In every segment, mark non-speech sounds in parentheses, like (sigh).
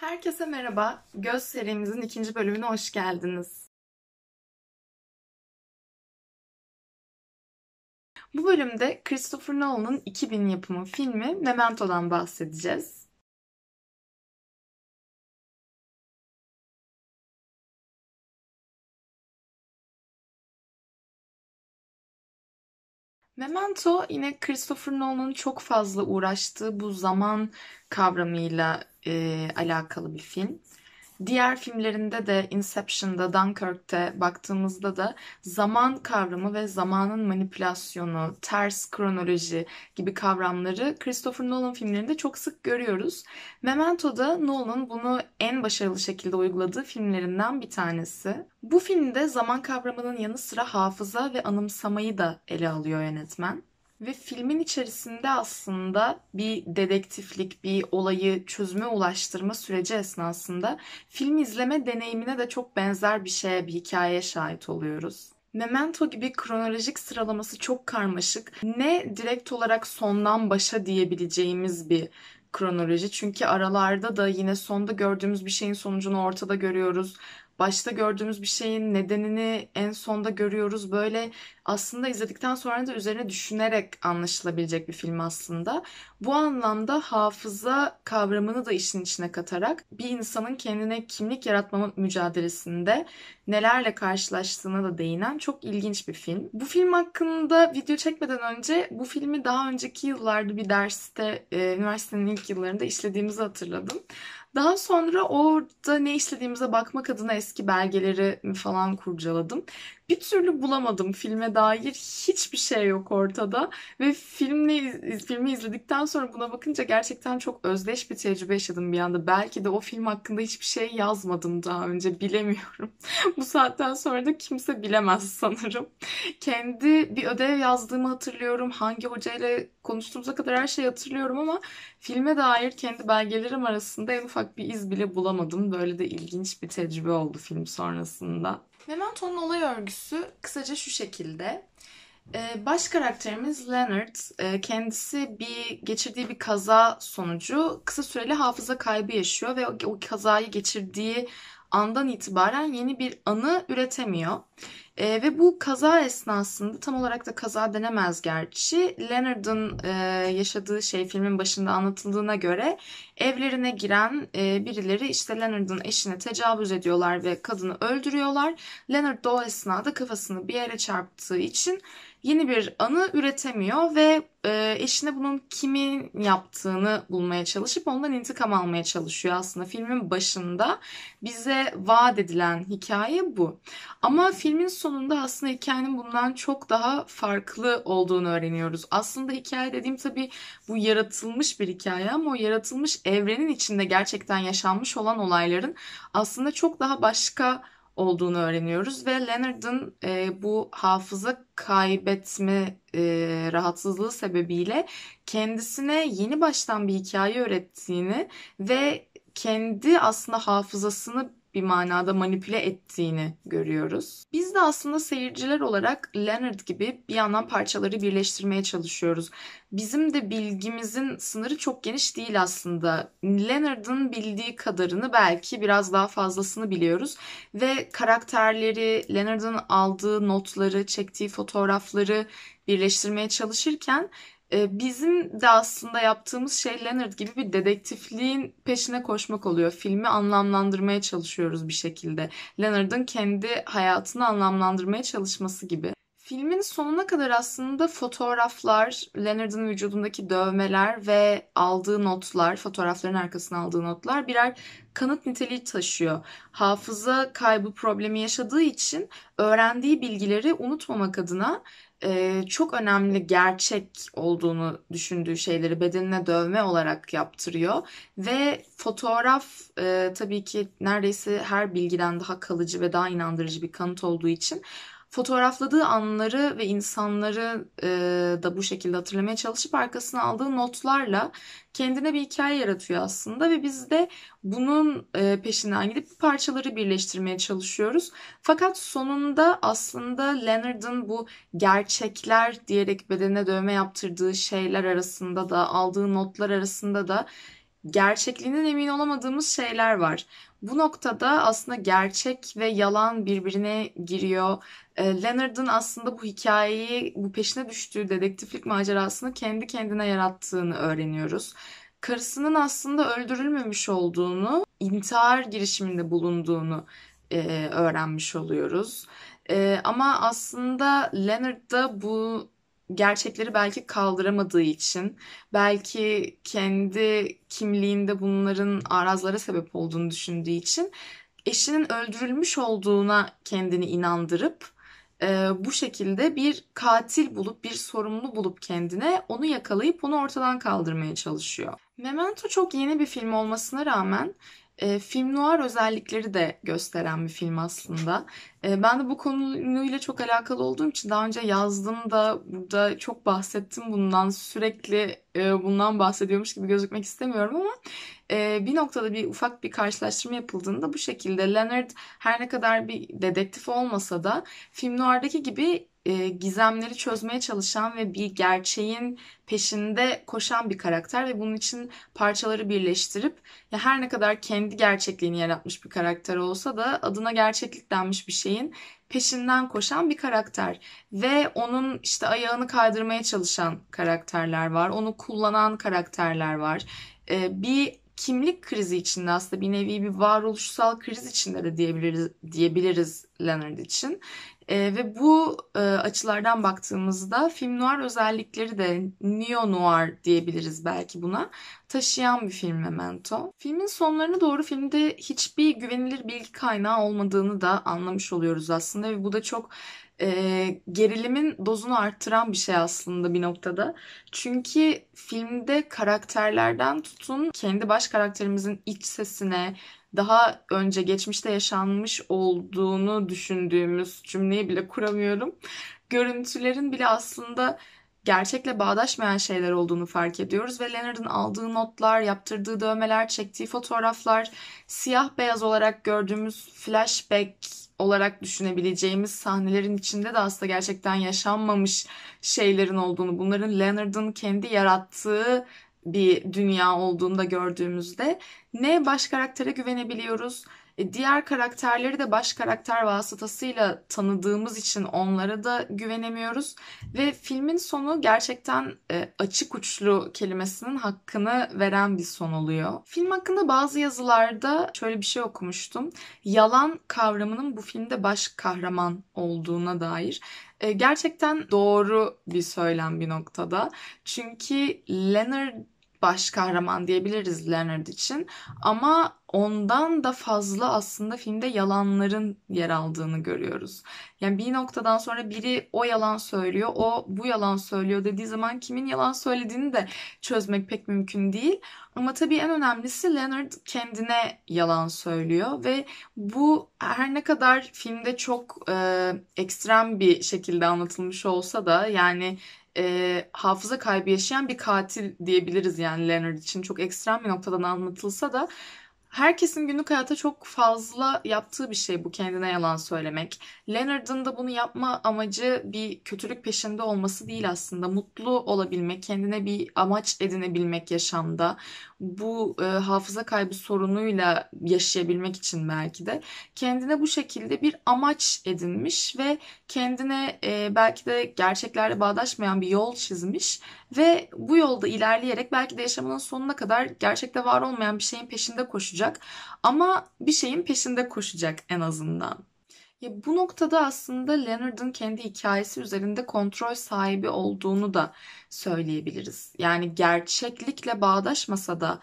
Herkese merhaba. Göz serimizin ikinci bölümüne hoş geldiniz. Bu bölümde Christopher Nolan'ın 2000 yapımı filmi Memento'dan bahsedeceğiz. Memento yine Christopher Nolan'ın çok fazla uğraştığı bu zaman kavramıyla e, alakalı bir film. Diğer filmlerinde de Inception'da, Dunkirk'te baktığımızda da zaman kavramı ve zamanın manipülasyonu, ters kronoloji gibi kavramları Christopher Nolan filmlerinde çok sık görüyoruz. Memento'da Nolan bunu en başarılı şekilde uyguladığı filmlerinden bir tanesi. Bu filmde zaman kavramının yanı sıra hafıza ve anımsamayı da ele alıyor yönetmen. Ve filmin içerisinde aslında bir dedektiflik, bir olayı çözüme ulaştırma süreci esnasında film izleme deneyimine de çok benzer bir şeye, bir hikayeye şahit oluyoruz. Memento gibi kronolojik sıralaması çok karmaşık. Ne direkt olarak sondan başa diyebileceğimiz bir kronoloji. Çünkü aralarda da yine sonda gördüğümüz bir şeyin sonucunu ortada görüyoruz başta gördüğümüz bir şeyin nedenini en sonda görüyoruz. Böyle aslında izledikten sonra da üzerine düşünerek anlaşılabilecek bir film aslında. Bu anlamda hafıza kavramını da işin içine katarak bir insanın kendine kimlik yaratma mücadelesinde nelerle karşılaştığına da değinen çok ilginç bir film. Bu film hakkında video çekmeden önce bu filmi daha önceki yıllarda bir derste, e, üniversitenin ilk yıllarında işlediğimizi hatırladım. Daha sonra orada ne işlediğimize bakmak adına eski belgeleri falan kurcaladım bir türlü bulamadım filme dair hiçbir şey yok ortada ve filmle filmi izledikten sonra buna bakınca gerçekten çok özdeş bir tecrübe yaşadım bir anda. Belki de o film hakkında hiçbir şey yazmadım daha önce bilemiyorum. (laughs) Bu saatten sonra da kimse bilemez sanırım. Kendi bir ödev yazdığımı hatırlıyorum. Hangi hocayla konuştuğumuza kadar her şeyi hatırlıyorum ama filme dair kendi belgelerim arasında en ufak bir iz bile bulamadım. Böyle de ilginç bir tecrübe oldu film sonrasında. Memento'nun olay örgüsü öyküsü kısaca şu şekilde. Ee, baş karakterimiz Leonard ee, kendisi bir geçirdiği bir kaza sonucu kısa süreli hafıza kaybı yaşıyor ve o kazayı geçirdiği andan itibaren yeni bir anı üretemiyor. E, ve bu kaza esnasında tam olarak da kaza denemez gerçi. Leonard'ın e, yaşadığı şey filmin başında anlatıldığına göre evlerine giren e, birileri işte Leonard'ın eşine tecavüz ediyorlar ve kadını öldürüyorlar. Leonard da o esnada kafasını bir yere çarptığı için yeni bir anı üretemiyor ve e, eşine bunun kimin yaptığını bulmaya çalışıp ondan intikam almaya çalışıyor aslında. Filmin başında bize vaat edilen hikaye bu. Ama filmin sonunda sonunda aslında hikayenin bundan çok daha farklı olduğunu öğreniyoruz. Aslında hikaye dediğim tabii bu yaratılmış bir hikaye ama o yaratılmış evrenin içinde gerçekten yaşanmış olan olayların aslında çok daha başka olduğunu öğreniyoruz ve Leonard'ın e, bu hafıza kaybetme e, rahatsızlığı sebebiyle kendisine yeni baştan bir hikaye öğrettiğini ve kendi aslında hafızasını bir manada manipüle ettiğini görüyoruz. Biz de aslında seyirciler olarak Leonard gibi bir yandan parçaları birleştirmeye çalışıyoruz. Bizim de bilgimizin sınırı çok geniş değil aslında. Leonard'ın bildiği kadarını belki biraz daha fazlasını biliyoruz ve karakterleri, Leonard'ın aldığı notları, çektiği fotoğrafları birleştirmeye çalışırken ee, bizim de aslında yaptığımız şey Leonard gibi bir dedektifliğin peşine koşmak oluyor. Filmi anlamlandırmaya çalışıyoruz bir şekilde. Leonard'ın kendi hayatını anlamlandırmaya çalışması gibi. Filmin sonuna kadar aslında fotoğraflar, Leonard'ın vücudundaki dövmeler ve aldığı notlar, fotoğrafların arkasına aldığı notlar birer kanıt niteliği taşıyor. Hafıza kaybı problemi yaşadığı için öğrendiği bilgileri unutmamak adına e, çok önemli gerçek olduğunu düşündüğü şeyleri bedenine dövme olarak yaptırıyor ve fotoğraf e, tabii ki neredeyse her bilgiden daha kalıcı ve daha inandırıcı bir kanıt olduğu için fotoğrafladığı anları ve insanları e, da bu şekilde hatırlamaya çalışıp arkasına aldığı notlarla kendine bir hikaye yaratıyor aslında ve biz de bunun e, peşinden gidip parçaları birleştirmeye çalışıyoruz. Fakat sonunda aslında Leonard'ın bu gerçekler diyerek bedene dövme yaptırdığı şeyler arasında da aldığı notlar arasında da gerçekliğinden emin olamadığımız şeyler var. Bu noktada aslında gerçek ve yalan birbirine giriyor. Ee, Leonard'ın aslında bu hikayeyi, bu peşine düştüğü dedektiflik macerasını kendi kendine yarattığını öğreniyoruz. Karısının aslında öldürülmemiş olduğunu, intihar girişiminde bulunduğunu e, öğrenmiş oluyoruz. E, ama aslında Leonard da bu gerçekleri belki kaldıramadığı için, belki kendi kimliğinde bunların arazlara sebep olduğunu düşündüğü için eşinin öldürülmüş olduğuna kendini inandırıp e, bu şekilde bir katil bulup bir sorumlu bulup kendine onu yakalayıp onu ortadan kaldırmaya çalışıyor. Memento çok yeni bir film olmasına rağmen e, film noir özellikleri de gösteren bir film aslında. E, ben de bu konuyla çok alakalı olduğum için daha önce yazdım da burada çok bahsettim bundan sürekli e, bundan bahsediyormuş gibi gözükmek istemiyorum ama e, bir noktada bir ufak bir karşılaştırma yapıldığında bu şekilde Leonard her ne kadar bir dedektif olmasa da film noirdaki gibi e, gizemleri çözmeye çalışan ve bir gerçeğin peşinde koşan bir karakter ve bunun için parçaları birleştirip ya her ne kadar kendi gerçekliğini yaratmış bir karakter olsa da adına gerçeklik denmiş bir şeyin peşinden koşan bir karakter ve onun işte ayağını kaydırmaya çalışan karakterler var. Onu kullanan karakterler var. E, bir kimlik krizi içinde aslında bir nevi bir varoluşsal kriz içinde de diyebiliriz diyebiliriz Leonard için. E, ve bu e, açılardan baktığımızda film noir özellikleri de neo noir diyebiliriz belki buna taşıyan bir film Memento. Filmin sonlarına doğru filmde hiçbir güvenilir bilgi kaynağı olmadığını da anlamış oluyoruz aslında ve bu da çok e, gerilimin dozunu arttıran bir şey aslında bir noktada. Çünkü filmde karakterlerden tutun kendi baş karakterimizin iç sesine, daha önce geçmişte yaşanmış olduğunu düşündüğümüz cümleyi bile kuramıyorum. Görüntülerin bile aslında gerçekle bağdaşmayan şeyler olduğunu fark ediyoruz ve Leonard'ın aldığı notlar, yaptırdığı dövmeler, çektiği fotoğraflar, siyah beyaz olarak gördüğümüz flashback olarak düşünebileceğimiz sahnelerin içinde de aslında gerçekten yaşanmamış şeylerin olduğunu, bunların Leonard'ın kendi yarattığı bir dünya olduğunda gördüğümüzde ne baş karaktere güvenebiliyoruz e, diğer karakterleri de baş karakter vasıtasıyla tanıdığımız için onlara da güvenemiyoruz ve filmin sonu gerçekten e, açık uçlu kelimesinin hakkını veren bir son oluyor. Film hakkında bazı yazılarda şöyle bir şey okumuştum. Yalan kavramının bu filmde baş kahraman olduğuna dair e, gerçekten doğru bir söylem bir noktada. Çünkü Leonard baş kahraman diyebiliriz Leonard için. Ama ondan da fazla aslında filmde yalanların yer aldığını görüyoruz. Yani bir noktadan sonra biri o yalan söylüyor, o bu yalan söylüyor dediği zaman kimin yalan söylediğini de çözmek pek mümkün değil. Ama tabii en önemlisi Leonard kendine yalan söylüyor ve bu her ne kadar filmde çok e, ekstrem bir şekilde anlatılmış olsa da yani e, hafıza kaybı yaşayan bir katil diyebiliriz yani Leonard için. Çok ekstrem bir noktadan anlatılsa da herkesin günlük hayata çok fazla yaptığı bir şey bu kendine yalan söylemek. Leonard'ın da bunu yapma amacı bir kötülük peşinde olması değil aslında. Mutlu olabilmek, kendine bir amaç edinebilmek yaşamda bu e, hafıza kaybı sorunuyla yaşayabilmek için belki de kendine bu şekilde bir amaç edinmiş ve kendine e, belki de gerçeklerle bağdaşmayan bir yol çizmiş ve bu yolda ilerleyerek belki de yaşamının sonuna kadar gerçekte var olmayan bir şeyin peşinde koşacak ama bir şeyin peşinde koşacak en azından. Ya bu noktada aslında Leonard'ın kendi hikayesi üzerinde kontrol sahibi olduğunu da söyleyebiliriz. Yani gerçeklikle bağdaşmasa da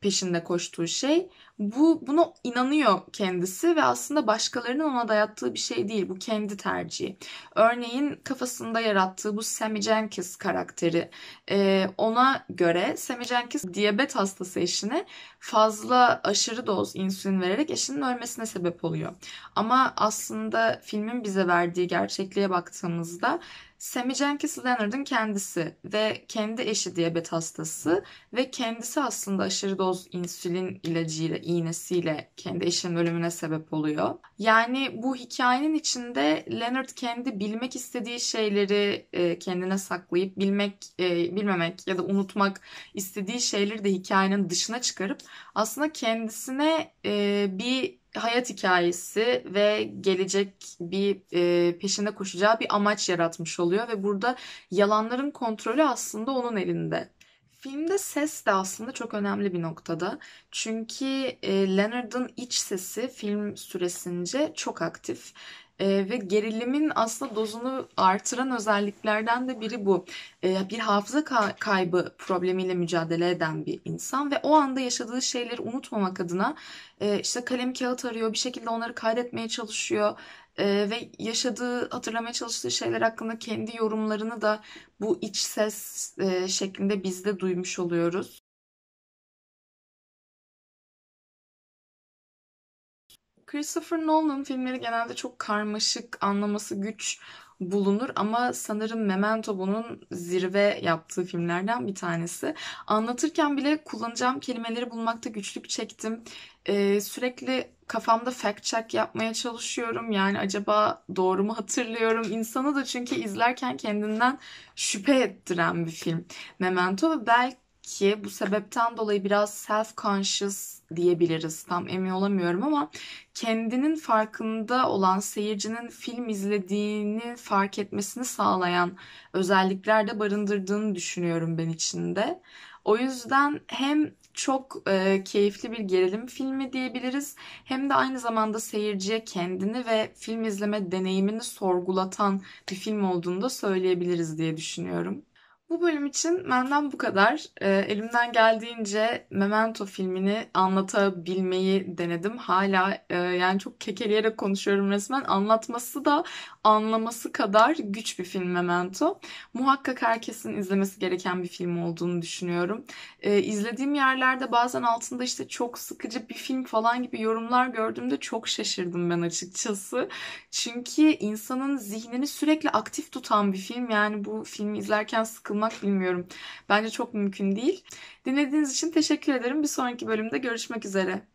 peşinde koştuğu şey. Bu buna inanıyor kendisi ve aslında başkalarının ona dayattığı bir şey değil. Bu kendi tercihi. Örneğin kafasında yarattığı bu Sammy Jenkins karakteri. Ee, ona göre Sammy Jenkins diyabet hastası eşine fazla aşırı doz insülin vererek eşinin ölmesine sebep oluyor. Ama aslında filmin bize verdiği gerçekliğe baktığımızda Sammy Jenkins Leonard'ın kendisi ve kendi eşi diyabet hastası ve kendisi aslında aşırı doz insülin ilacıyla, iğnesiyle kendi eşinin ölümüne sebep oluyor. Yani bu hikayenin içinde Leonard kendi bilmek istediği şeyleri e, kendine saklayıp bilmek, e, bilmemek ya da unutmak istediği şeyleri de hikayenin dışına çıkarıp aslında kendisine e, bir hayat hikayesi ve gelecek bir e, peşine koşacağı bir amaç yaratmış oluyor ve burada yalanların kontrolü aslında onun elinde. Filmde ses de aslında çok önemli bir noktada. Çünkü e, Leonard'ın iç sesi film süresince çok aktif e, ve gerilimin aslında dozunu artıran özelliklerden de biri bu. E, bir hafıza ka- kaybı problemiyle mücadele eden bir insan ve o anda yaşadığı şeyleri unutmamak adına e, işte kalem kağıt arıyor, bir şekilde onları kaydetmeye çalışıyor e, ve yaşadığı, hatırlamaya çalıştığı şeyler hakkında kendi yorumlarını da bu iç ses e, şeklinde bizde duymuş oluyoruz. Christopher Nolan'ın filmleri genelde çok karmaşık, anlaması güç bulunur ama sanırım Memento bunun zirve yaptığı filmlerden bir tanesi. Anlatırken bile kullanacağım kelimeleri bulmakta güçlük çektim. Ee, sürekli kafamda fact check yapmaya çalışıyorum. Yani acaba doğru mu hatırlıyorum? İnsanı da çünkü izlerken kendinden şüphe ettiren bir film. Memento ve belki ki bu sebepten dolayı biraz self conscious diyebiliriz. Tam emin olamıyorum ama kendinin farkında olan seyircinin film izlediğini fark etmesini sağlayan özellikler de barındırdığını düşünüyorum ben içinde. O yüzden hem çok e, keyifli bir gerilim filmi diyebiliriz. Hem de aynı zamanda seyirciye kendini ve film izleme deneyimini sorgulatan bir film olduğunu da söyleyebiliriz diye düşünüyorum. Bu bölüm için benden bu kadar. E, elimden geldiğince Memento filmini anlatabilmeyi denedim. Hala e, yani çok kekeleyerek konuşuyorum resmen. Anlatması da anlaması kadar güç bir film Memento. Muhakkak herkesin izlemesi gereken bir film olduğunu düşünüyorum. E, izlediğim yerlerde bazen altında işte çok sıkıcı bir film falan gibi yorumlar gördüğümde çok şaşırdım ben açıkçası. Çünkü insanın zihnini sürekli aktif tutan bir film. Yani bu filmi izlerken sıkılmıyorum katılmak bilmiyorum. Bence çok mümkün değil. Dinlediğiniz için teşekkür ederim. Bir sonraki bölümde görüşmek üzere.